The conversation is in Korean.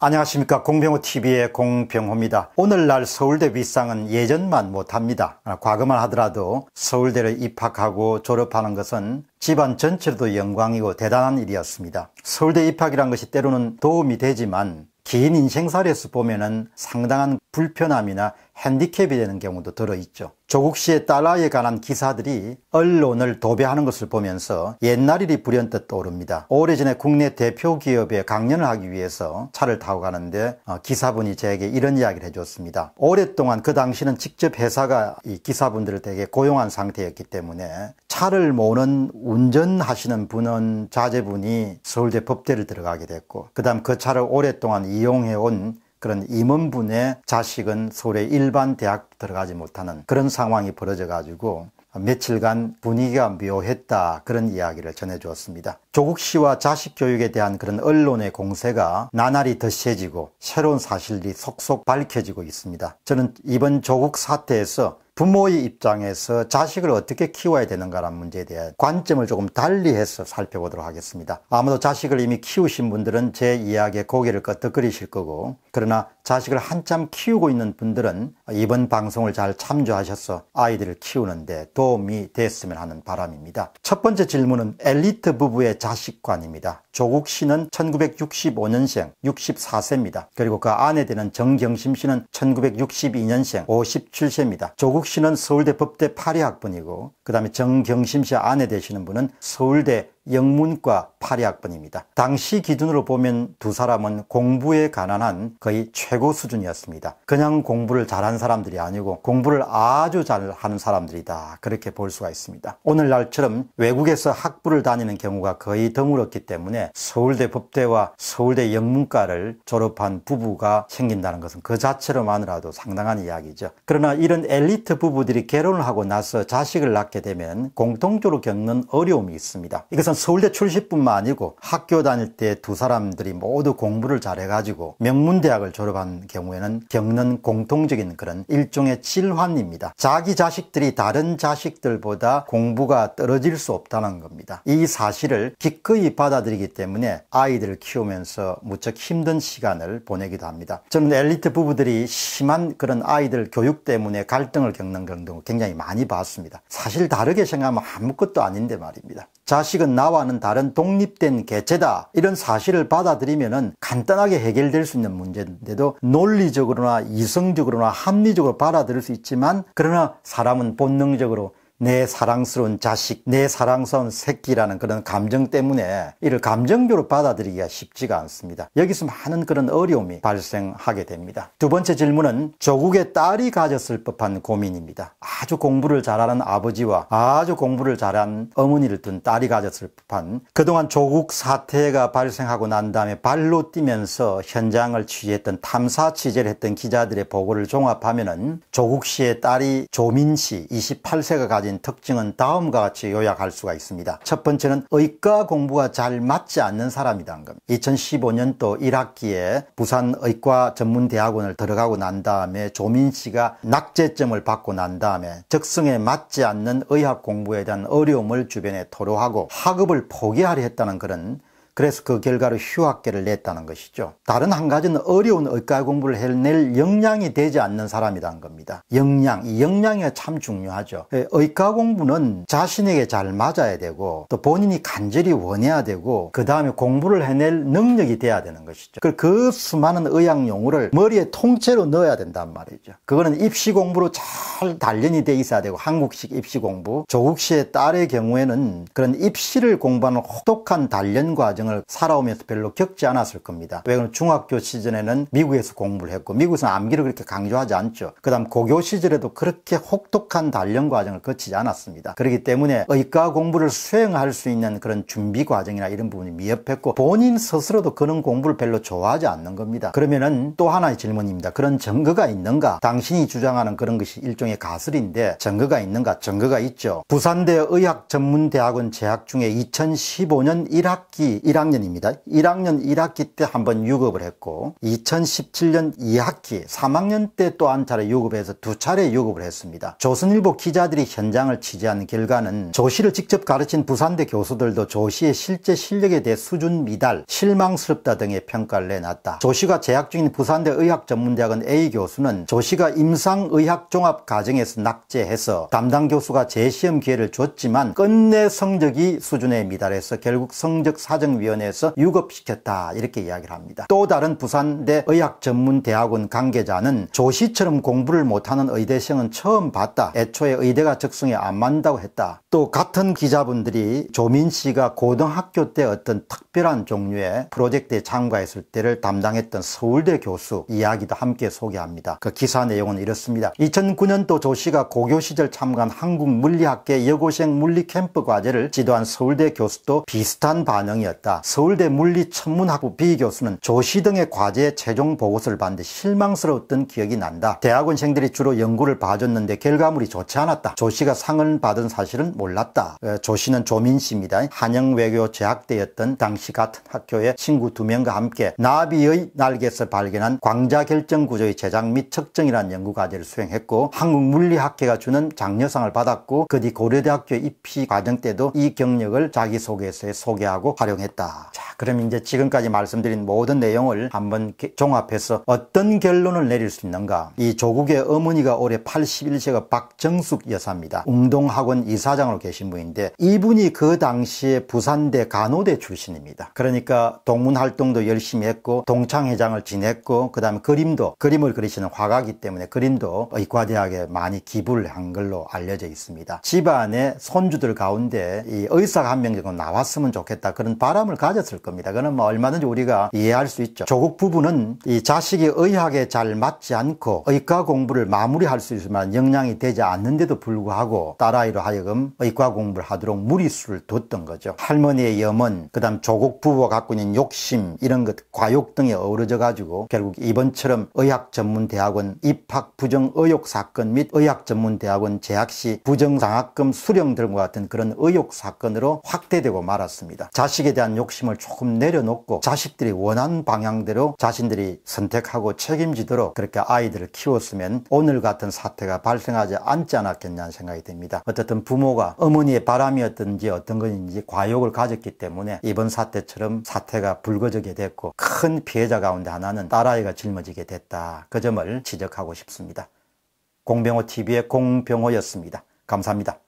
안녕하십니까 공병호TV의 공병호입니다. 오늘날 서울대 위상은 예전만 못합니다. 과거만 하더라도 서울대를 입학하고 졸업하는 것은 집안 전체로도 영광이고 대단한 일이었습니다. 서울대 입학이란 것이 때로는 도움이 되지만 긴 인생살에서 보면은 상당한 불편함이나 핸디캡이 되는 경우도 들어있죠. 조국 씨의 딸아이에 관한 기사들이 언론을 도배하는 것을 보면서 옛날 일이 불현듯 떠오릅니다. 오래전에 국내 대표 기업에 강연을 하기 위해서 차를 타고 가는데 어, 기사분이 제게 이런 이야기를 해줬습니다. 오랫동안 그 당시는 직접 회사가 이 기사분들을 되게 고용한 상태였기 때문에 차를 모는 운전하시는 분은 자제분이 서울대 법대를 들어가게 됐고 그 다음 그 차를 오랫동안 이용해온 그런 임원분의 자식은 서울의 일반 대학 들어가지 못하는 그런 상황이 벌어져 가지고 며칠간 분위기가 묘했다 그런 이야기를 전해주었습니다. 조국 씨와 자식 교육에 대한 그런 언론의 공세가 나날이 더 세지고 새로운 사실이 속속 밝혀지고 있습니다. 저는 이번 조국 사태에서 부모의 입장에서 자식을 어떻게 키워야 되는가라는 문제에 대한 관점을 조금 달리해서 살펴보도록 하겠습니다. 아무도 자식을 이미 키우신 분들은 제 이야기에 고개를 끄덕거리실 거고 그러나 자식을 한참 키우고 있는 분들은 이번 방송을 잘 참조하셔서 아이들을 키우는데 도움이 됐으면 하는 바람입니다. 첫 번째 질문은 엘리트 부부의 자식관입니다. 조국 씨는 1965년생 64세입니다. 그리고 그 아내 되는 정경심 씨는 1962년생 57세입니다. 조국 박용 씨는 서울대 법대 파리학번이고 그 다음에 정경심 씨 아내 되시는 분은 서울대 영문과 파리학번입니다 당시 기준으로 보면 두 사람은 공부에 관한한 거의 최고 수준이었습니다. 그냥 공부를 잘한 사람들이 아니고 공부를 아주 잘하는 사람들이다. 그렇게 볼 수가 있습니다. 오늘날처럼 외국에서 학부를 다니는 경우가 거의 드물었기 때문에 서울대 법대와 서울대 영문과를 졸업한 부부가 생긴다는 것은 그 자체로만으로도 상당한 이야기죠. 그러나 이런 엘리트 부부들이 결혼을 하고 나서 자식을 낳게 되면 공통적으로 겪는 어려움이 있습니다. 이것은 이것 서울대 출신뿐만 아니고 학교 다닐 때 두 사람들이 모두 공부를 잘해가지고 명문대학을 졸업한 경우에는 겪는 공통적인 그런 일종의 질환입니다. 자기 자식들이 다른 자식들보다 공부가 떨어질 수 없다는 겁니다. 이 사실을 기꺼이 받아들이기 때문에 아이들을 키우면서 무척 힘든 시간을 보내기도 합니다. 저는 엘리트 부부들이 심한 그런 아이들 교육 때문에 갈등을 겪는 경우 도 굉장히 많이 봤습니다. 사실 다르게 생각하면 아무것도 아닌데 말입니다. 자식은 나와는 다른 독립된 개체다 이런 사실을 받아들이면 간단하게 해결될 수 있는 문제인데도 논리적으로나 이성적으로나 합리적으로 받아들일 수 있지만 그러나 사람은 본능적으로 내 사랑스러운 자식, 내 사랑스러운 새끼라는 그런 감정 때문에 이를 감정적으로 받아들이기가 쉽지가 않습니다. 여기서 많은 그런 어려움이 발생하게 됩니다. 두 번째 질문은 조국의 딸이 가졌을 법한 고민입니다. 아주 공부를 잘하는 아버지와 아주 공부를 잘한 어머니를 둔 딸이 가졌을 법한 그동안 조국 사태가 발생하고 난 다음에 발로 뛰면서 현장을 취재했던 탐사 취재를 했던 기자들의 보고를 종합하면은 조국 씨의 딸이 조민 씨 28세가 가졌 가진 특징은 다음과 같이 요약할 수가 있습니다. 첫 번째는 의과 공부가 잘 맞지 않는 사람이란 겁니다. 2015년도 1학기에 부산 의과 전문대학원을 들어가고 난 다음에 조민 씨가 낙제점을 받고 난 다음에 적성에 맞지 않는 의학 공부에 대한 어려움을 주변에 토로하고 학업을 포기하려 했다는 그런 그래서 그 결과로 휴학계를 냈다는 것이죠. 다른 한 가지는 어려운 의과 공부를 해낼 역량이 되지 않는 사람이라는 겁니다. 역량, 이 역량이 참 중요하죠. 예, 의과 공부는 자신에게 잘 맞아야 되고 또 본인이 간절히 원해야 되고 그 다음에 공부를 해낼 능력이 돼야 되는 것이죠. 그 수많은 의학 용어를 머리에 통째로 넣어야 된단 말이죠. 그거는 입시 공부로 잘 단련이 돼 있어야 되고 한국식 입시 공부, 조국 씨의 딸의 경우에는 그런 입시를 공부하는 혹독한 단련 과정 등을 살아오면서 별로 겪지 않았을 겁니다. 왜 그럼 중학교 시즌에는 미국에서 공부를 했고 미국에서 암기를 그렇게 강조하지 않죠. 그 다음 고교 시절에도 그렇게 혹독한 단련 과정을 거치지 않았습니다. 그렇기 때문에 의과 공부를 수행할 수 있는 그런 준비 과정이나 이런 부분이 미흡했고 본인 스스로도 그런 공부를 별로 좋아하지 않는 겁니다. 그러면은 또 하나의 질문입니다. 그런 증거가 있는가? 당신이 주장하는 그런 것이 일종의 가설인데 증거가 있는가? 증거가 있죠. 부산대 의학전문대학원 재학 중에 2015년 1학기 1학년입니다. 1학년 1학기 때 한번 유급을 했고 2017년 2학기 3학년 때 또 한 차례 유급해서 두 차례 유급을 했습니다. 조선일보 기자들이 현장을 취재한 결과는 조시를 직접 가르친 부산대 교수들도 조시의 실제 실력에 대해 수준 미달, 실망스럽다 등의 평가를 내놨다. 조시가 재학 중인 부산대 의학전문대학원 A 교수는 조시가 임상의학종합과정에서 낙제해서 담당 교수가 재시험 기회를 줬지만 끝내 성적이 수준에 미달해서 결국 성적 사정위 위원회에서 유급시켰다 이렇게 이야기를 합니다. 또 다른 부산대 의학전문대학원 관계자는 조시처럼 공부를 못하는 의대생은 처음 봤다. 애초에 의대가 적성에 안 맞는다고 했다. 또 같은 기자분들이 조민 씨가 고등학교 때 어떤 특별한 종류의 프로젝트에 참가했을 때를 담당했던 서울대 교수 이야기도 함께 소개합니다. 그 기사 내용은 이렇습니다. 2009년도 조 씨가 고교 시절 참가한 한국물리학계 여고생 물리캠프 과제를 지도한 서울대 교수도 비슷한 반응이었다. 따라 서울대 물리천문학부 비교수는 조시 등의 과제 최종 보고서를 봤는데 실망스러웠던 기억이 난다. 대학원생들이 주로 연구를 봐줬는데 결과물이 좋지 않았다. 조씨가 상을 받은 사실은 몰랐다. 조씨는 조민씨입니다. 한영외교 재학대였던 당시 같은 학교의 친구 두 명과 함께 나비의 날개에서 발견한 광자결정구조의 제작 및 측정이라는 연구과제를 수행했고 한국물리학회가 주는 장려상을 받았고 그 뒤 고려대학교 입시 과정 때도 이 경력을 자기소개서에 소개하고 활용했다. 있다. 그럼 이제 지금까지 말씀드린 모든 내용을 한번 종합해서 어떤 결론을 내릴 수 있는가. 이 조국의 어머니가 올해 81세가 박정숙 여사입니다. 운동학원 이사장으로 계신 분인데 이분이 그 당시에 부산대 간호대 출신입니다. 그러니까 동문 활동도 열심히 했고 동창회장을 지냈고 그 다음에 그림도 그림을 그리시는 화가기 이 때문에 그림도 의과대학에 많이 기부를 한 걸로 알려져 있습니다. 집안의 손주들 가운데 이 의사가 한 명 정도 나왔으면 좋겠다 그런 바람을 가졌을 겁니다. 그는 뭐 얼마든지 우리가 이해할 수 있죠. 조국 부부는 이 자식이 의학에 잘 맞지 않고 의과 공부를 마무리할 수 있지만 영향이 되지 않는데도 불구하고 딸아이로 하여금 의과 공부를 하도록 무리수를 뒀던 거죠. 할머니의 염원, 그다음 조국 부부가 갖고 있는 욕심 이런 것, 과욕 등에 어우러져 가지고 결국 이번처럼 의학 전문 대학원 입학 부정 의혹 사건 및 의학 전문 대학원 재학 시 부정 장학금 수령 등과 같은 그런 의혹 사건으로 확대되고 말았습니다. 자식에 대한 욕심을 초 조금 내려놓고 자식들이 원하는 방향대로 자신들이 선택하고 책임지도록 그렇게 아이들을 키웠으면 오늘 같은 사태가 발생하지 않지 않았겠냐는 생각이 듭니다. 어쨌든 부모가 어머니의 바람이었던지 어떤 건지 과욕을 가졌기 때문에 이번 사태처럼 사태가 불거지게 됐고 큰 피해자 가운데 하나는 딸아이가 짊어지게 됐다. 그 점을 지적하고 싶습니다. 공병호TV의 공병호였습니다. 감사합니다.